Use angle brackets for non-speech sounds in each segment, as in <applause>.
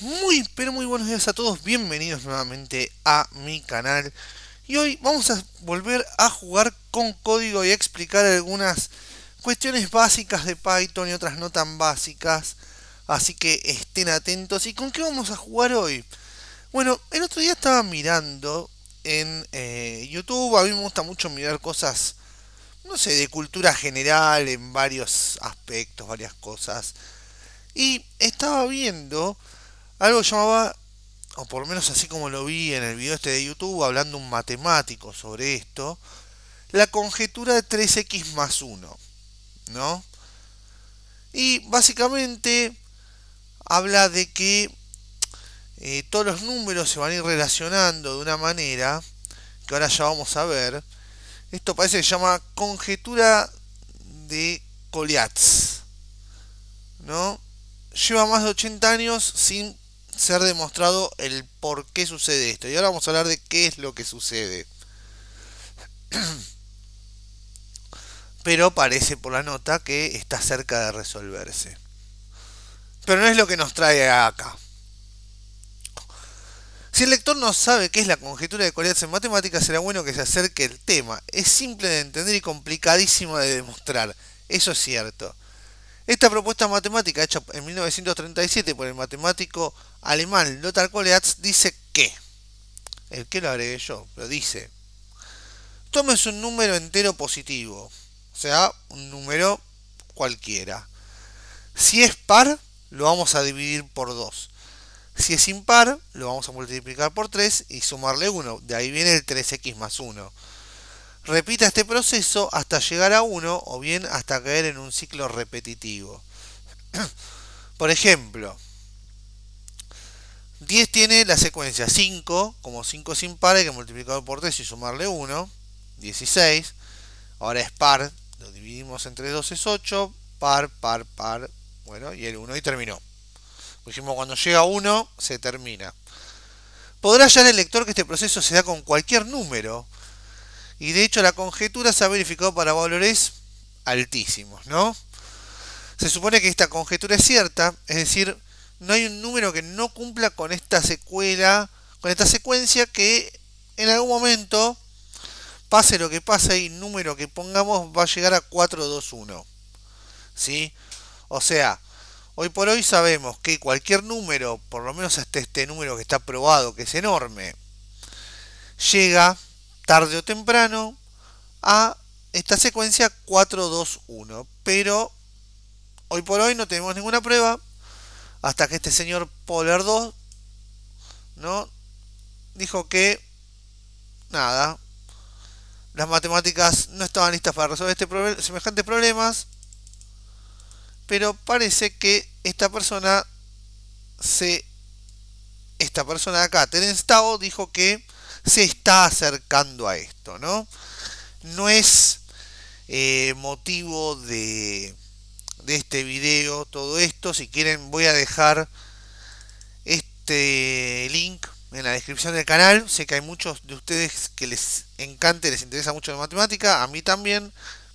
Muy, pero muy buenos días a todos, bienvenidos nuevamente a mi canal. Y hoy vamos a volver a jugar con código y a explicar algunas cuestiones básicas de Python y otras no tan básicas. Así que estén atentos. ¿Y con qué vamos a jugar hoy? Bueno, el otro día estaba mirando en eh, YouTube, a mí me gusta mucho mirar cosas, no sé, de cultura general en varios aspectos, varias cosas. Y estaba viendo algo llamaba, o por lo menos así como lo vi en el video este de YouTube, hablando un matemático sobre esto, la conjetura de 3x más 1, ¿no? Y básicamente habla de que eh, todos los números se van a ir relacionando de una manera que ahora ya vamos a ver. Esto parece que se llama conjetura de Coliats. ¿no? Lleva más de 80 años sin ser demostrado el por qué sucede esto. Y ahora vamos a hablar de qué es lo que sucede. <clears throat> Pero parece por la nota que está cerca de resolverse. Pero no es lo que nos trae acá. Si el lector no sabe qué es la conjetura de cualidades en matemáticas, será bueno que se acerque el tema. Es simple de entender y complicadísimo de demostrar. Eso es cierto. Esta propuesta matemática hecha en 1937 por el matemático alemán Lothar Koleatz dice que, el que lo agregué yo, pero dice, tomes un número entero positivo, o sea, un número cualquiera. Si es par, lo vamos a dividir por 2. Si es impar, lo vamos a multiplicar por 3 y sumarle 1. De ahí viene el 3x más 1. Repita este proceso hasta llegar a 1, o bien hasta caer en un ciclo repetitivo. <clears throat> Por ejemplo, 10 tiene la secuencia 5, como 5 sin impar, hay que multiplicarlo por 3 y sumarle 1, 16. Ahora es par, lo dividimos entre 2 es 8, par, par, par, bueno, y el 1 y terminó. Dijimos cuando llega a 1 se termina. Podrá hallar el lector que este proceso se da con cualquier número, y de hecho la conjetura se ha verificado para valores altísimos, ¿no? Se supone que esta conjetura es cierta, es decir, no hay un número que no cumpla con esta secuela, con esta secuencia que en algún momento, pase lo que pase y número que pongamos va a llegar a 421. ¿Sí? O sea, hoy por hoy sabemos que cualquier número, por lo menos hasta este número que está probado, que es enorme, llega tarde o temprano a esta secuencia 4-2-1. Pero hoy por hoy no tenemos ninguna prueba hasta que este señor Polar 2 ¿no? dijo que nada, las matemáticas no estaban listas para resolver este problema semejantes problemas, pero parece que esta persona se esta persona de acá, Terence Tao, dijo que se está acercando a esto, ¿no? No es eh, motivo de, de este video todo esto. Si quieren voy a dejar este link en la descripción del canal. Sé que hay muchos de ustedes que les encanta les interesa mucho la matemática, a mí también,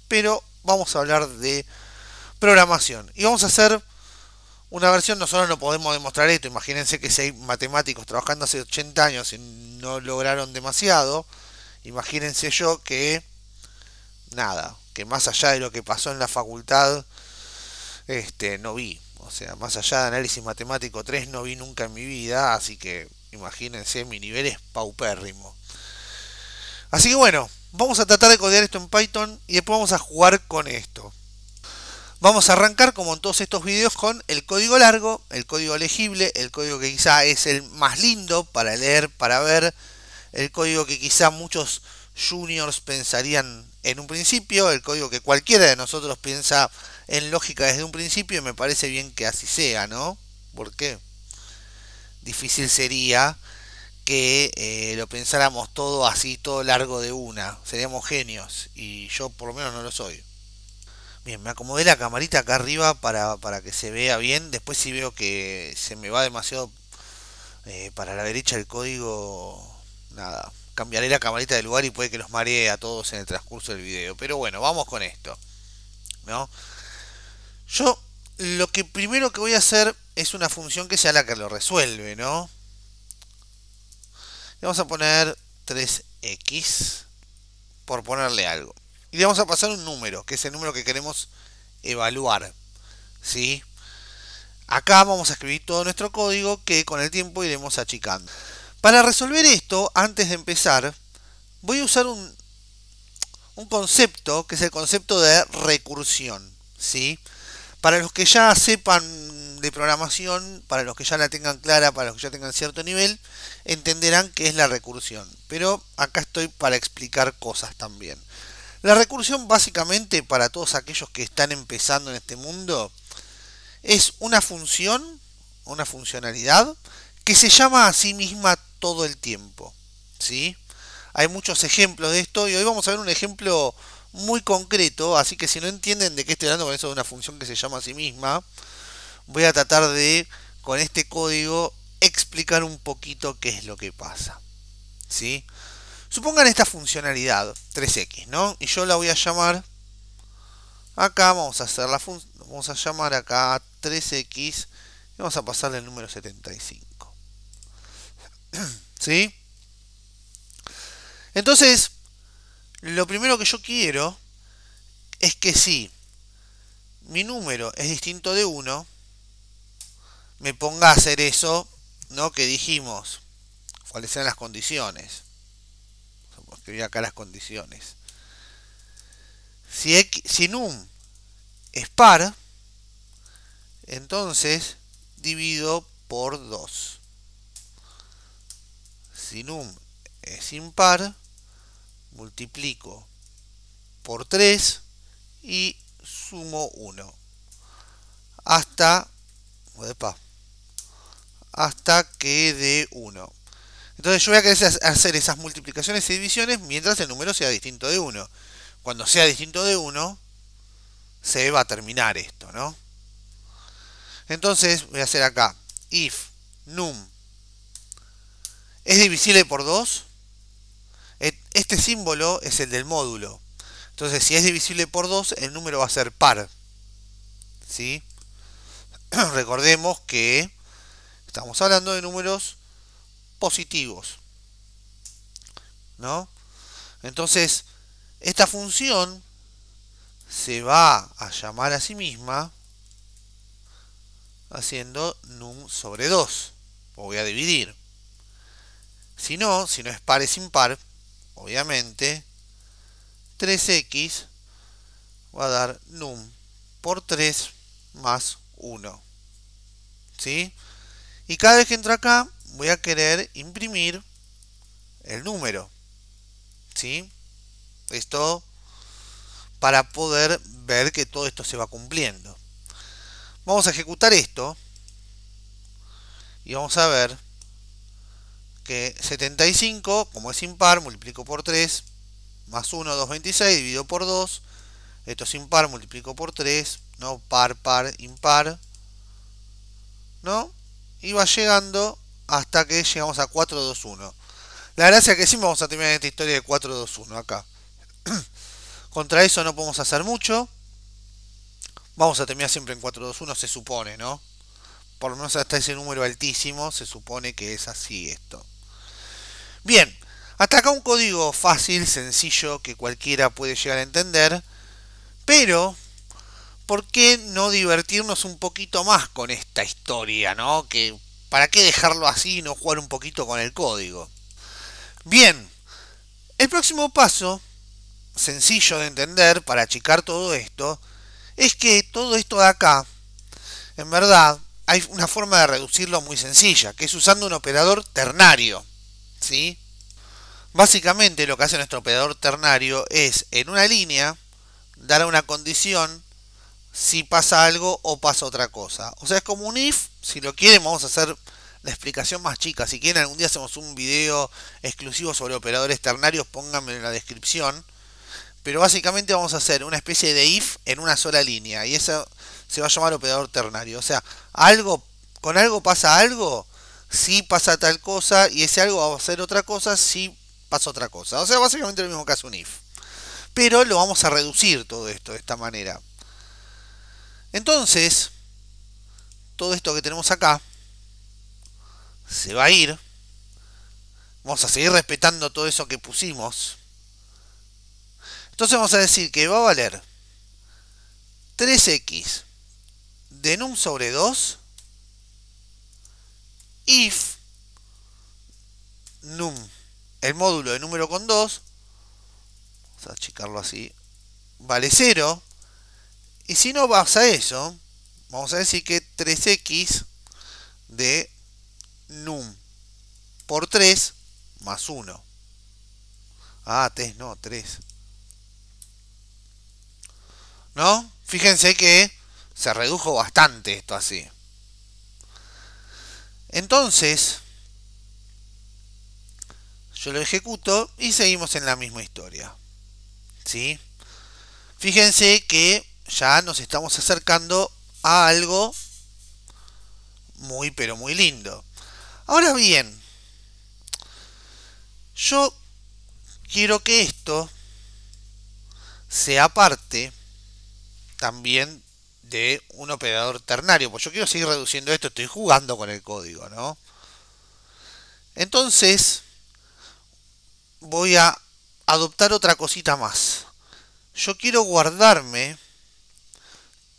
pero vamos a hablar de programación. Y vamos a hacer una versión, nosotros no podemos demostrar esto. Imagínense que si hay matemáticos trabajando hace 80 años y no lograron demasiado, imagínense yo que nada, que más allá de lo que pasó en la facultad, este, no vi. O sea, más allá de análisis matemático 3 no vi nunca en mi vida, así que imagínense, mi nivel es paupérrimo. Así que bueno, vamos a tratar de codear esto en Python y después vamos a jugar con esto. Vamos a arrancar, como en todos estos videos, con el código largo, el código legible, el código que quizá es el más lindo para leer, para ver, el código que quizá muchos juniors pensarían en un principio, el código que cualquiera de nosotros piensa en lógica desde un principio, y me parece bien que así sea, ¿no? Porque difícil sería que eh, lo pensáramos todo así, todo largo de una. Seríamos genios, y yo por lo menos no lo soy. Bien, me acomodé la camarita acá arriba para, que se vea bien. Después si veo que se me va demasiado eh, para la derecha el código, nada. Cambiaré la camarita de lugar y puede que los maree a todos en el transcurso del video. Pero bueno, vamos con esto. Yo lo que primero que voy a hacer es una función que sea la que lo resuelve, ¿no? vamos a poner 3x por ponerle algo y le vamos a pasar un número, que es el número que queremos evaluar. Acá vamos a escribir todo nuestro código que con el tiempo iremos achicando. Para resolver esto, antes de empezar, voy a usar un, un concepto que es el concepto de recursión. ¿sí? Para los que ya sepan de programación, para los que ya la tengan clara, para los que ya tengan cierto nivel, entenderán qué es la recursión. Pero acá estoy para explicar cosas también. La recursión básicamente para todos aquellos que están empezando en este mundo es una función, una funcionalidad que se llama a sí misma todo el tiempo. ¿sí? Hay muchos ejemplos de esto y hoy vamos a ver un ejemplo muy concreto, así que si no entienden de qué estoy hablando con eso de una función que se llama a sí misma, voy a tratar de con este código explicar un poquito qué es lo que pasa. ¿Sí? Supongan esta funcionalidad 3x, ¿no? Y yo la voy a llamar acá, vamos a hacer la vamos a llamar acá 3x y vamos a pasarle el número 75. <clears throat> ¿Sí? Entonces, lo primero que yo quiero es que si mi número es distinto de 1, me ponga a hacer eso, ¿no? Que dijimos, cuáles sean las condiciones acá las condiciones. Si, X, si num es par, entonces divido por 2. Si num es impar, multiplico por 3 y sumo 1. Hasta, hasta que de 1. Entonces yo voy a querer hacer esas multiplicaciones y divisiones mientras el número sea distinto de 1. Cuando sea distinto de 1, se va a terminar esto, ¿no? Entonces voy a hacer acá, if num es divisible por 2, este símbolo es el del módulo. Entonces si es divisible por 2, el número va a ser par. ¿Sí? <clears throat> Recordemos que estamos hablando de números positivos. ¿No? Entonces, esta función se va a llamar a sí misma haciendo num sobre 2. voy a dividir. Si no, si no es par es impar, obviamente, 3x va a dar num por 3 más 1. ¿Sí? Y cada vez que entra acá, voy a querer imprimir el número. ¿Sí? Esto para poder ver que todo esto se va cumpliendo. Vamos a ejecutar esto y vamos a ver que 75, como es impar, multiplico por 3, más 1, 26. dividido por 2, esto es impar, multiplico por 3, ¿no? Par, par, impar, ¿no? Y va llegando hasta que llegamos a 4 1 La gracia que siempre vamos a terminar esta historia de 4 1 acá. <clears throat> Contra eso no podemos hacer mucho. Vamos a terminar siempre en 4-2-1, se supone, ¿no? Por lo menos hasta ese número altísimo se supone que es así esto. Bien, hasta acá un código fácil, sencillo, que cualquiera puede llegar a entender. Pero, ¿por qué no divertirnos un poquito más con esta historia, no? Que ¿Para qué dejarlo así y no jugar un poquito con el código? Bien, el próximo paso, sencillo de entender para achicar todo esto, es que todo esto de acá, en verdad, hay una forma de reducirlo muy sencilla, que es usando un operador ternario. ¿sí? Básicamente lo que hace nuestro operador ternario es en una línea dar a una condición si pasa algo o pasa otra cosa. O sea, es como un if, si lo quieren vamos a hacer la explicación más chica. Si quieren algún día hacemos un video exclusivo sobre operadores ternarios, pónganme en la descripción. Pero básicamente vamos a hacer una especie de if en una sola línea y eso se va a llamar operador ternario. O sea, algo con algo pasa algo, si pasa tal cosa y ese algo va a ser otra cosa si pasa otra cosa. O sea, básicamente lo mismo que hace un if. Pero lo vamos a reducir todo esto de esta manera. Entonces, todo esto que tenemos acá se va a ir. Vamos a seguir respetando todo eso que pusimos. Entonces vamos a decir que va a valer 3x de num sobre 2 if num, el módulo de número con 2, vamos a achicarlo así, vale 0 y si no vas a eso, vamos a decir que 3x de num por 3 más 1. Ah, 3 no, 3. ¿No? Fíjense que se redujo bastante esto así. Entonces, yo lo ejecuto y seguimos en la misma historia. ¿Sí? Fíjense que ya nos estamos acercando a algo muy pero muy lindo. Ahora bien, yo quiero que esto sea parte también de un operador ternario, pues yo quiero seguir reduciendo esto, estoy jugando con el código, ¿no? Entonces, voy a adoptar otra cosita más. Yo quiero guardarme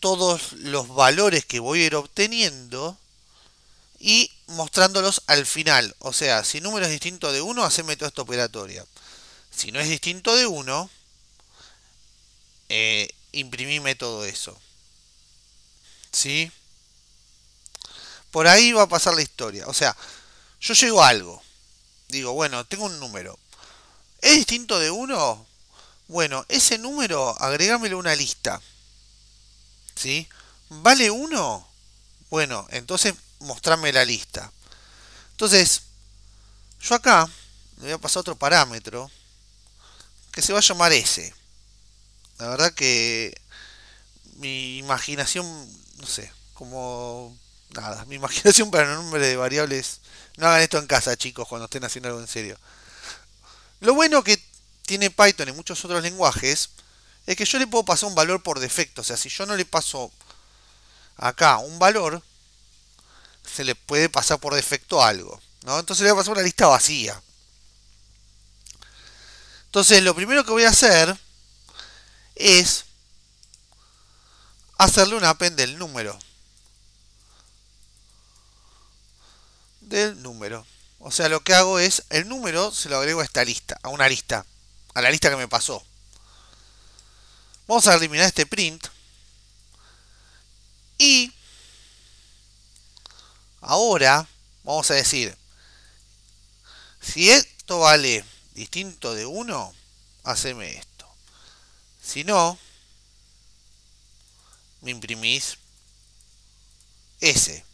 todos los valores que voy a ir obteniendo y mostrándolos al final. O sea, si número es distinto de 1, haceme toda esta operatoria. Si no es distinto de 1, eh, imprimime todo eso. ¿Sí? Por ahí va a pasar la historia. O sea, yo llego a algo. Digo, bueno, tengo un número. ¿Es distinto de 1? Bueno, ese número agregámelo a una lista. ¿Sí? ¿Vale uno? Bueno, entonces mostrame la lista. Entonces, yo acá le voy a pasar otro parámetro que se va a llamar S. La verdad que mi imaginación, no sé, como nada, mi <laughs> imaginación para el nombre de variables. No hagan esto en casa, chicos, cuando estén haciendo algo en serio. Lo bueno que tiene Python y muchos otros lenguajes es que yo le puedo pasar un valor por defecto. O sea, si yo no le paso acá un valor, se le puede pasar por defecto algo. ¿no? Entonces le voy a pasar una lista vacía. Entonces lo primero que voy a hacer es hacerle un append del número. Del número. O sea, lo que hago es, el número se lo agrego a esta lista, a una lista, a la lista que me pasó. Vamos a eliminar este print. Y ahora vamos a decir, si esto vale distinto de 1, haceme esto. Si no, me imprimís S.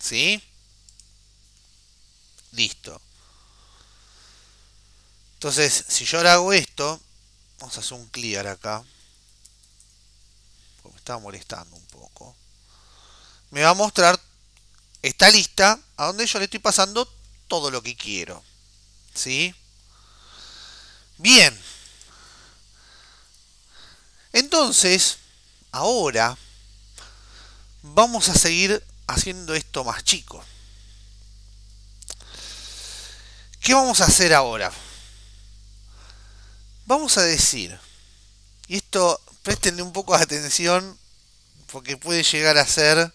¿Sí? Listo. Entonces, si yo ahora hago esto, Vamos a hacer un clear acá. me estaba molestando un poco. Me va a mostrar esta lista a donde yo le estoy pasando todo lo que quiero. ¿Sí? Bien. Entonces, ahora vamos a seguir haciendo esto más chico. ¿Qué vamos a hacer ahora? Vamos a decir, y esto prestenle un poco de atención porque puede llegar a ser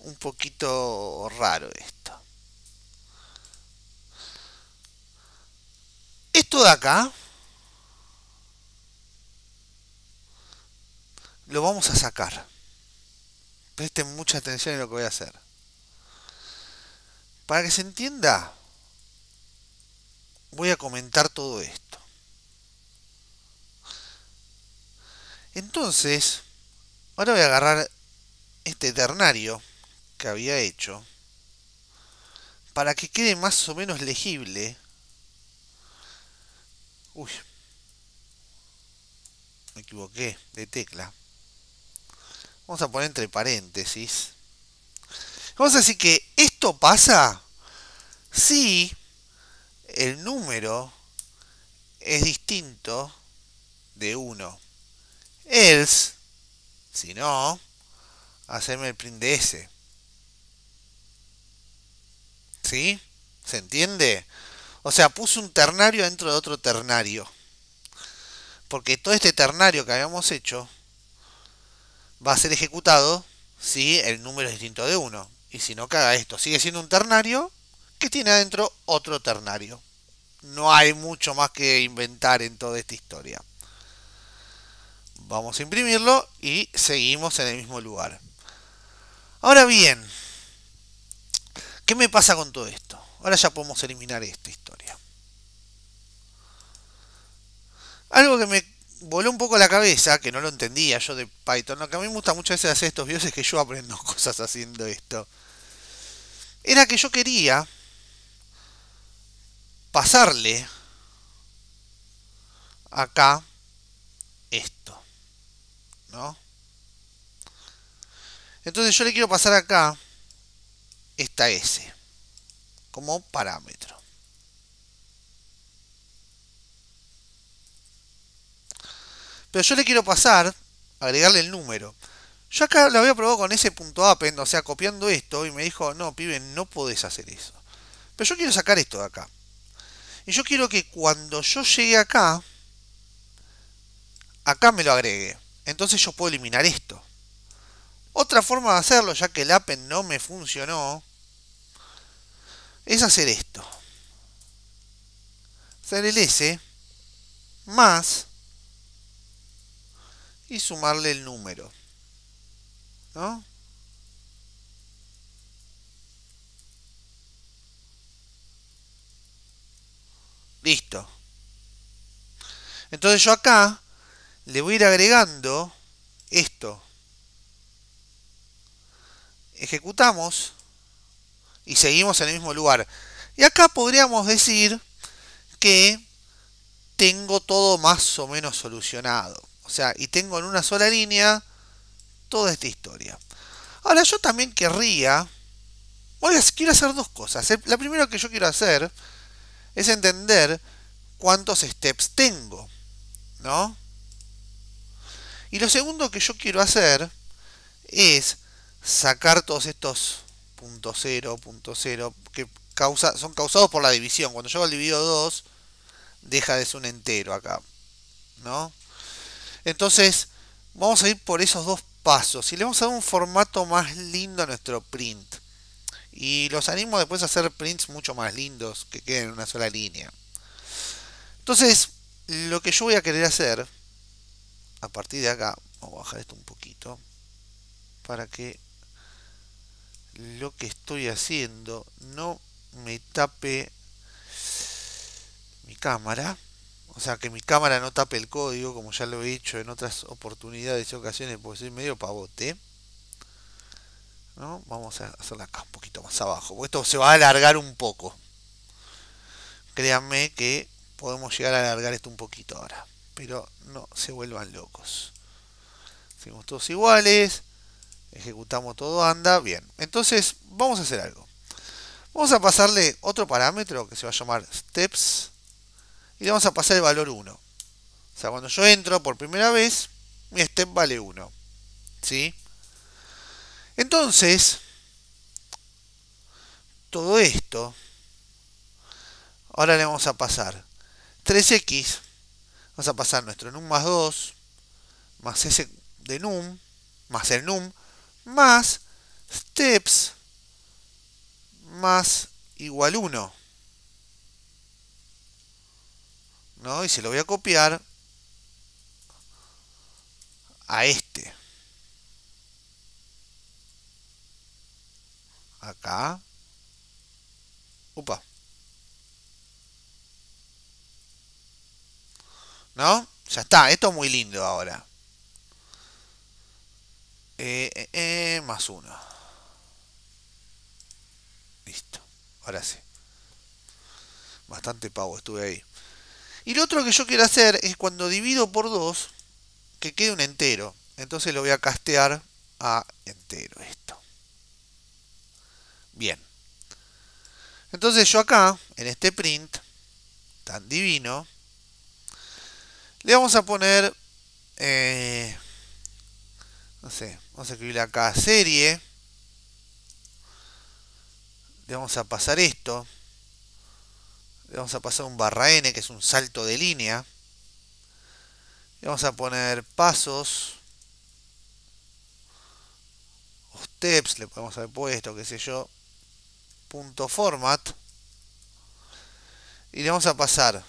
un poquito raro esto. Esto de acá lo vamos a sacar. Presten mucha atención en lo que voy a hacer. Para que se entienda, voy a comentar todo esto. Entonces, ahora voy a agarrar este ternario que había hecho para que quede más o menos legible. Uy, me equivoqué de tecla. Vamos a poner entre paréntesis. Vamos a decir que esto pasa si el número es distinto de 1 else, si no, hacerme el print de ese. ¿Sí? ¿Se entiende? O sea, puse un ternario dentro de otro ternario. Porque todo este ternario que habíamos hecho va a ser ejecutado si el número es distinto de 1. Y si no, caga esto. Sigue siendo un ternario que tiene adentro otro ternario. No hay mucho más que inventar en toda esta historia. Vamos a imprimirlo y seguimos en el mismo lugar. Ahora bien, ¿qué me pasa con todo esto? Ahora ya podemos eliminar esta historia. Algo que me voló un poco la cabeza, que no lo entendía yo de Python, lo que a mí me gusta muchas veces hacer estos videos es que yo aprendo <laughs> cosas haciendo esto. Era que yo quería pasarle acá esto. Entonces yo le quiero pasar acá esta S como parámetro. Pero yo le quiero pasar, agregarle el número. Yo acá lo había probado con ese punto append, o sea, copiando esto, y me dijo, no, pibe, no podés hacer eso. Pero yo quiero sacar esto de acá. Y yo quiero que cuando yo llegue acá, acá me lo agregue entonces yo puedo eliminar esto. Otra forma de hacerlo, ya que el appen no me funcionó, es hacer esto. Hacer el S más y sumarle el número. ¿No? Listo. Entonces yo acá le voy a ir agregando esto. Ejecutamos y seguimos en el mismo lugar. Y acá podríamos decir que tengo todo más o menos solucionado. O sea, y tengo en una sola línea toda esta historia. Ahora, yo también querría... Oiga, quiero hacer dos cosas. La primera que yo quiero hacer es entender cuántos steps tengo. ¿No? Y lo segundo que yo quiero hacer es sacar todos estos punto cero, punto cero, que son causados por la división. Cuando yo divido 2, deja de ser un entero acá. ¿No? Entonces, vamos a ir por esos dos pasos. Y le vamos a dar un formato más lindo a nuestro print. Y los animo después a hacer prints mucho más lindos que queden en una sola línea. Entonces, lo que yo voy a querer hacer a partir de acá, vamos a bajar esto un poquito, para que lo que estoy haciendo no me tape mi cámara o sea que mi cámara no tape el código como ya lo he dicho en otras oportunidades y ocasiones porque soy medio pavote vamos a hacerla acá un poquito más abajo esto se va a alargar un poco créanme que podemos llegar a alargar esto un poquito ahora pero no se vuelvan locos. Hacemos todos iguales, ejecutamos todo, anda, bien. Entonces vamos a hacer algo. Vamos a pasarle otro parámetro que se va a llamar steps y le vamos a pasar el valor 1. O sea, cuando yo entro por primera vez, mi step vale 1. ¿Sí? Entonces, todo esto, ahora le vamos a pasar 3x Vamos a pasar nuestro num más 2, más ese de num, más el num, más steps, más igual 1. ¿No? Y se lo voy a copiar a este. Acá. Upa. ¿No? Ya está, esto es muy lindo ahora. Eh, eh, eh, más uno. Listo. Ahora sí. Bastante pago. estuve ahí. Y lo otro que yo quiero hacer es cuando divido por 2, que quede un entero. Entonces lo voy a castear a entero esto. Bien. Entonces yo acá, en este print, tan divino, le vamos a poner, eh, no sé, vamos a escribir acá serie. Le vamos a pasar esto. Le vamos a pasar un barra n, que es un salto de línea. Le vamos a poner pasos. O steps, le podemos haber puesto, qué sé yo. Punto format. Y le vamos a pasar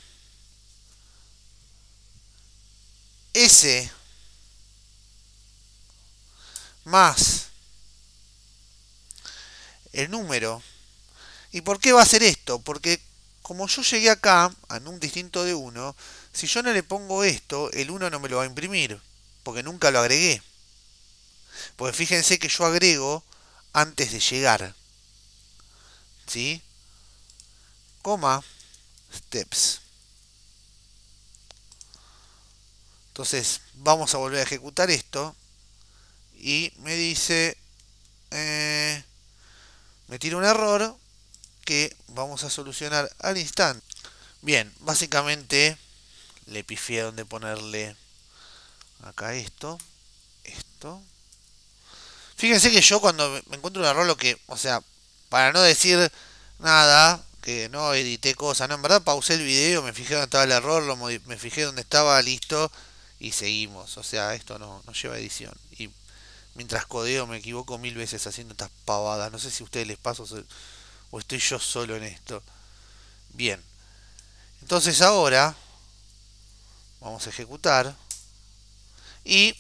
S más el número. ¿Y por qué va a ser esto? Porque como yo llegué acá, a un distinto de 1, si yo no le pongo esto, el 1 no me lo va a imprimir, porque nunca lo agregué. Porque fíjense que yo agrego antes de llegar. ¿Sí? Coma, steps. Entonces vamos a volver a ejecutar esto. Y me dice, eh, me tira un error que vamos a solucionar al instante. Bien, básicamente le pifié donde ponerle acá esto, esto. Fíjense que yo cuando me encuentro un error, lo que, o sea, para no decir nada, que no edité cosas, no, en verdad pausé el video, me fijé dónde estaba el error, me fijé donde estaba, listo, y seguimos. O sea, esto no, no lleva edición. Y mientras codeo me equivoco mil veces haciendo estas pavadas. No sé si ustedes les paso o estoy yo solo en esto. Bien. Entonces ahora vamos a ejecutar. Y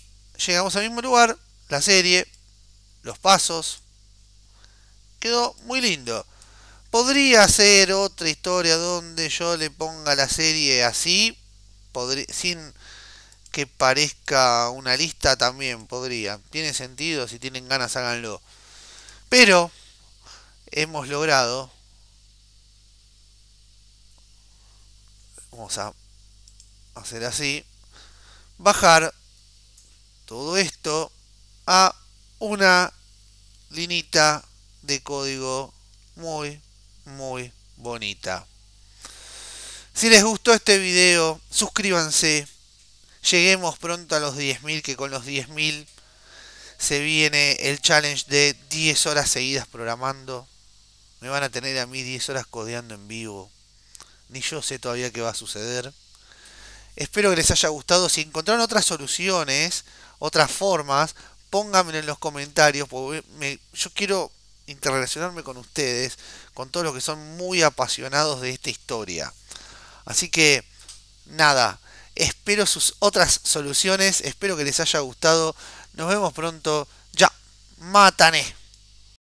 llegamos al mismo lugar. La serie. Los pasos. Quedó muy lindo. Podría ser otra historia donde yo le ponga la serie así. Podría, sin que parezca una lista también podría. Tiene sentido, si tienen ganas háganlo. Pero hemos logrado... Vamos a hacer así. Bajar todo esto a una linita de código muy, muy bonita. Si les gustó este video, suscríbanse Lleguemos pronto a los 10.000, que con los 10.000 se viene el challenge de 10 horas seguidas programando. Me van a tener a mí 10 horas codeando en vivo. Ni yo sé todavía qué va a suceder. Espero que les haya gustado. Si encontraron otras soluciones, otras formas, pónganmelo en los comentarios. yo quiero interrelacionarme con ustedes, con todos los que son muy apasionados de esta historia. Así que, nada, Espero sus otras soluciones. Espero que les haya gustado. Nos vemos pronto. Ya. Matané.